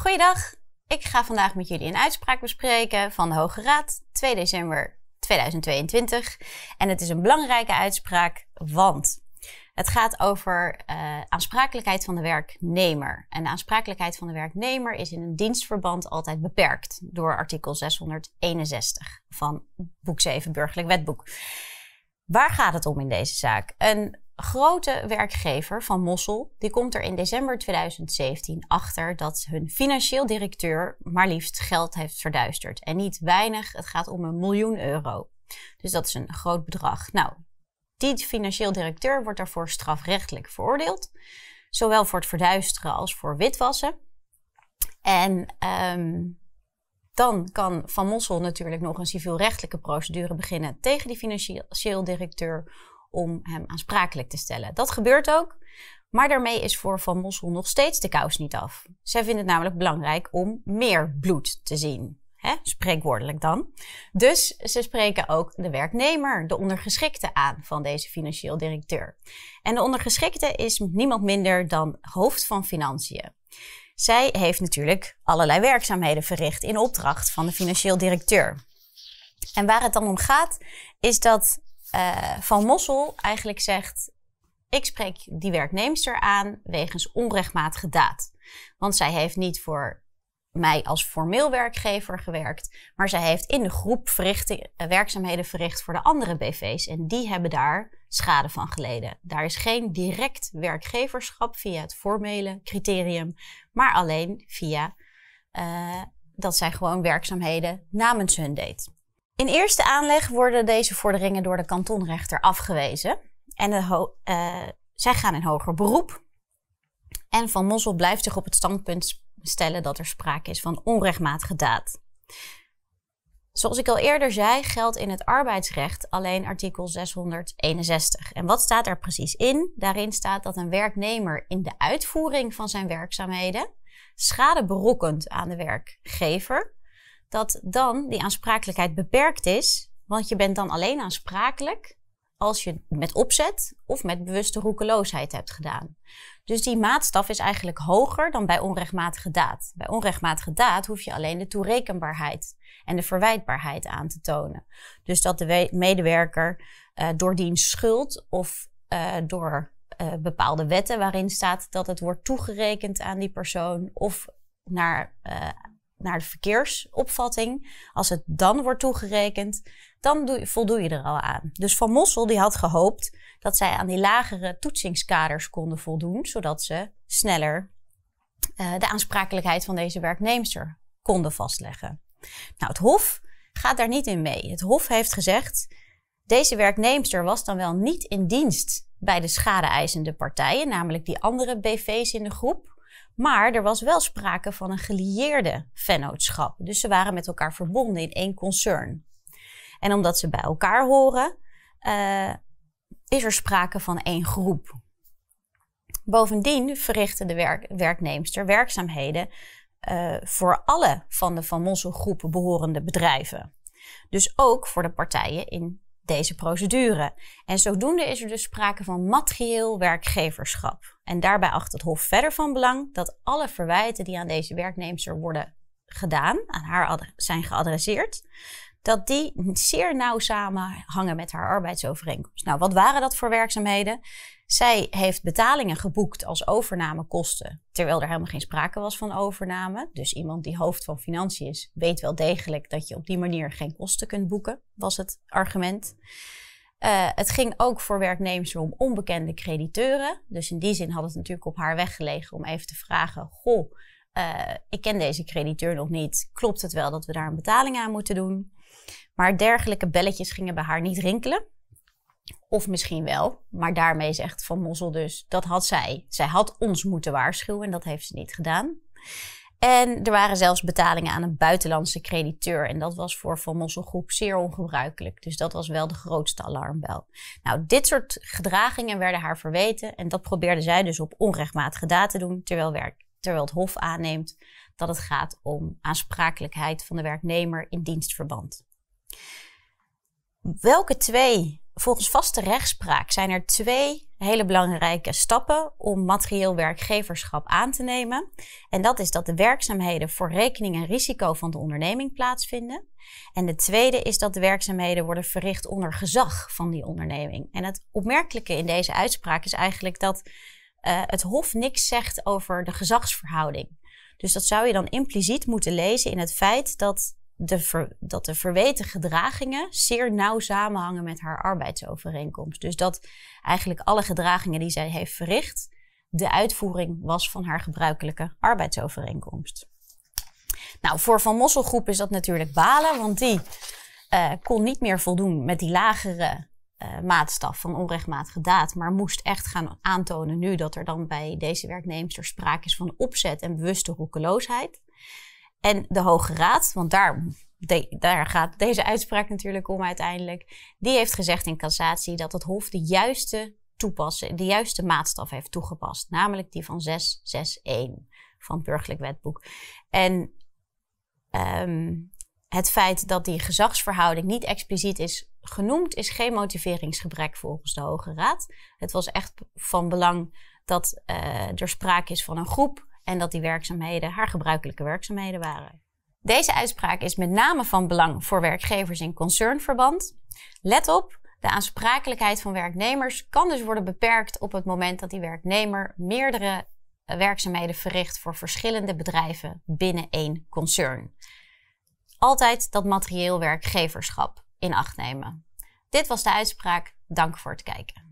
Goeiedag, ik ga vandaag met jullie een uitspraak bespreken van de Hoge Raad 2 december 2022. En het is een belangrijke uitspraak, want het gaat over uh, aansprakelijkheid van de werknemer. En de aansprakelijkheid van de werknemer is in een dienstverband altijd beperkt door artikel 661 van Boek 7 Burgerlijk Wetboek. Waar gaat het om in deze zaak? Een grote werkgever van Mossel, die komt er in december 2017 achter dat hun financieel directeur maar liefst geld heeft verduisterd. En niet weinig, het gaat om een miljoen euro. Dus dat is een groot bedrag. Nou, die financieel directeur wordt daarvoor strafrechtelijk veroordeeld. Zowel voor het verduisteren als voor witwassen. En ehm, dan kan Van Mossel natuurlijk nog een civielrechtelijke procedure beginnen tegen die financieel directeur om hem aansprakelijk te stellen. Dat gebeurt ook, maar daarmee is voor Van Mossel nog steeds de kous niet af. Zij vindt het namelijk belangrijk om meer bloed te zien. He, spreekwoordelijk dan. Dus ze spreken ook de werknemer, de ondergeschikte aan van deze financieel directeur. En de ondergeschikte is niemand minder dan hoofd van financiën. Zij heeft natuurlijk allerlei werkzaamheden verricht in opdracht van de financieel directeur. En waar het dan om gaat, is dat eh, van Mossel eigenlijk zegt: Ik spreek die werknemster aan wegens onrechtmatige daad. Want zij heeft niet voor mij als formeel werkgever gewerkt, maar zij heeft in de groep eh, werkzaamheden verricht voor de andere BV's. En die hebben daar schade van geleden. Daar is geen direct werkgeverschap via het formele criterium, maar alleen via eh, dat zij gewoon werkzaamheden namens hun deed. In eerste aanleg worden deze vorderingen door de kantonrechter afgewezen. En eh, zij gaan in hoger beroep. En Van Mossel blijft zich op het standpunt stellen dat er sprake is van onrechtmatige daad. Zoals ik al eerder zei, geldt in het arbeidsrecht alleen artikel 661. En wat staat er precies in? Daarin staat dat een werknemer in de uitvoering van zijn werkzaamheden schade berokkent aan de werkgever dat dan die aansprakelijkheid beperkt is. Want je bent dan alleen aansprakelijk als je met opzet of met bewuste roekeloosheid hebt gedaan. Dus die maatstaf is eigenlijk hoger dan bij onrechtmatige daad. Bij onrechtmatige daad hoef je alleen de toerekenbaarheid en de verwijtbaarheid aan te tonen. Dus dat de medewerker uh, door diens schuld of eh, door eh, bepaalde wetten waarin staat dat het wordt toegerekend aan die persoon of naar naar de verkeersopvatting, als het dan wordt toegerekend, dan voldoe je er al aan. Dus Van Mossel die had gehoopt dat zij aan die lagere toetsingskaders konden voldoen, zodat ze sneller eh, de aansprakelijkheid van deze werknemster konden vastleggen. Nou, het Hof gaat daar niet in mee. Het Hof heeft gezegd: deze werknemster was dan wel niet in dienst bij de schadeeisende partijen, namelijk die andere BV's in de groep. Maar er was wel sprake van een gelieerde vennootschap. Dus ze waren met elkaar verbonden in één concern. En omdat ze bij elkaar horen, eh, is er sprake van één groep. Bovendien verrichtte de werk werknemster werkzaamheden eh, voor alle van de Van Mossel groepen behorende bedrijven. Dus ook voor de partijen in deze procedure. En zodoende is er dus sprake van materieel werkgeverschap. En daarbij acht het Hof verder van belang dat alle verwijten die aan deze werknemster worden gedaan, aan haar zijn geadresseerd, dat die zeer nauw samenhangen met haar arbeidsovereenkomst. Nou, wat waren dat voor werkzaamheden? Zij heeft betalingen geboekt als overnamekosten, terwijl er helemaal geen sprake was van overname. Dus iemand die hoofd van financiën is, weet wel degelijk dat je op die manier geen kosten kunt boeken, was het argument. Eh, het ging ook voor werknemers om onbekende crediteuren. Dus in die zin had het natuurlijk op haar weggelegen om even te vragen: Goh, eh, ik ken deze crediteur nog niet. Klopt het wel dat we daar een betaling aan moeten doen? Maar dergelijke belletjes gingen bij haar niet rinkelen. Of misschien wel, maar daarmee zegt Van Mossel dus, dat had zij. Zij had ons moeten waarschuwen en dat heeft ze niet gedaan. En er waren zelfs betalingen aan een buitenlandse crediteur. En dat was voor Van Mossel Groep zeer ongebruikelijk. Dus dat was wel de grootste alarmbel. Nou, dit soort gedragingen werden haar verweten. En dat probeerde zij dus op onrechtmatige daad te doen. Terwijl werk terwijl het Hof aanneemt dat het gaat om aansprakelijkheid van de werknemer in dienstverband. Welke twee, volgens vaste rechtspraak, zijn er twee hele belangrijke stappen om materieel werkgeverschap aan te nemen. En dat is dat de werkzaamheden voor rekening en risico van de onderneming plaatsvinden. En de tweede is dat de werkzaamheden worden verricht onder gezag van die onderneming. En het opmerkelijke in deze uitspraak is eigenlijk dat eh, het Hof niks zegt over de gezagsverhouding. Dus dat zou je dan impliciet moeten lezen in het feit dat de, dat de verweten gedragingen zeer nauw samenhangen met haar arbeidsovereenkomst. Dus dat eigenlijk alle gedragingen die zij heeft verricht, de uitvoering was van haar gebruikelijke arbeidsovereenkomst. Nou, voor Van Mosselgroep is dat natuurlijk balen, want die eh, kon niet meer voldoen met die lagere eh, maatstaf van onrechtmatige daad, maar moest echt gaan aantonen nu dat er dan bij deze werknemster sprake is van opzet en bewuste roekeloosheid. En de Hoge Raad, want daar, daar gaat deze uitspraak natuurlijk om uiteindelijk, die heeft gezegd in cassatie dat het Hof de juiste toepassen, de juiste maatstaf heeft toegepast, namelijk die van 661 van het burgerlijk wetboek. En ehm, het feit dat die gezagsverhouding niet expliciet is genoemd is geen motiveringsgebrek volgens de Hoge Raad. Het was echt van belang dat eh, er sprake is van een groep en dat die werkzaamheden haar gebruikelijke werkzaamheden waren. Deze uitspraak is met name van belang voor werkgevers in concernverband. Let op, de aansprakelijkheid van werknemers kan dus worden beperkt op het moment dat die werknemer meerdere eh, werkzaamheden verricht voor verschillende bedrijven binnen één concern. Altijd dat materieel werkgeverschap in acht nemen. Dit was de uitspraak. Dank voor het kijken.